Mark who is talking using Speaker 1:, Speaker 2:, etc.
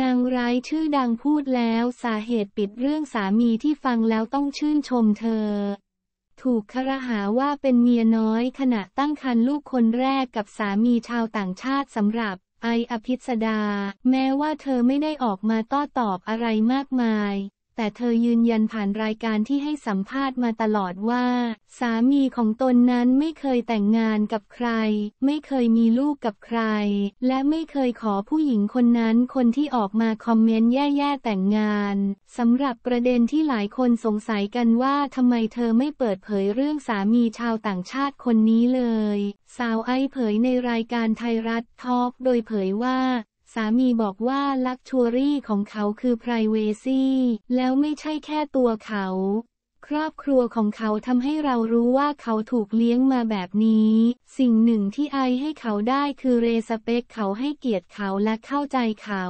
Speaker 1: นางร้ายชื่อดังพูดแล้วสาเหตุปิดเรื่องสามีที่ฟังแล้วต้องชื่นชมเธอ ถูกครหาว่าเป็นเมียน้อยขณะตั้งครรภ์ลูกคนแรกกับสามีชาวต่างชาติสำหรับ ไออภิษดา แม้ว่าเธอไม่ได้ออกมาต้อตอบอะไรมากมายแต่เธอยืนยันผ่านรายการที่ให้สัมภาษณ์มาตลอดว่า สามีของตนนั้นไม่เคยแต่งงานกับใคร ไม่เคยมีลูกกับใคร และไม่เคยขอผู้หญิงคนนั้นคนที่ออกมา คอมเมนต์แย่ๆแต่งงานสำหรับประเด็นที่หลายคนสงสัยกันว่าทำไมเธอไม่เปิดเผยเรื่องสามีชาวต่างชาติคนนี้เลย สาวไอเผยในรายการไทยรัฐทอล์กโดยเผยว่าสามีบอกว่าลักชัวรี่ของเขาคือ p r i เวซีแล้วไม่ใช่แค่ตัวเขา ครอบครัวของเขาทำให้เรารู้ว่าเขาถูกเลี้ยงมาแบบนี้ สิ่งหนึ่งที่ไอให้เขาได้คือเรสเปคเขาให้เกียรติเขาและเข้าใจเขา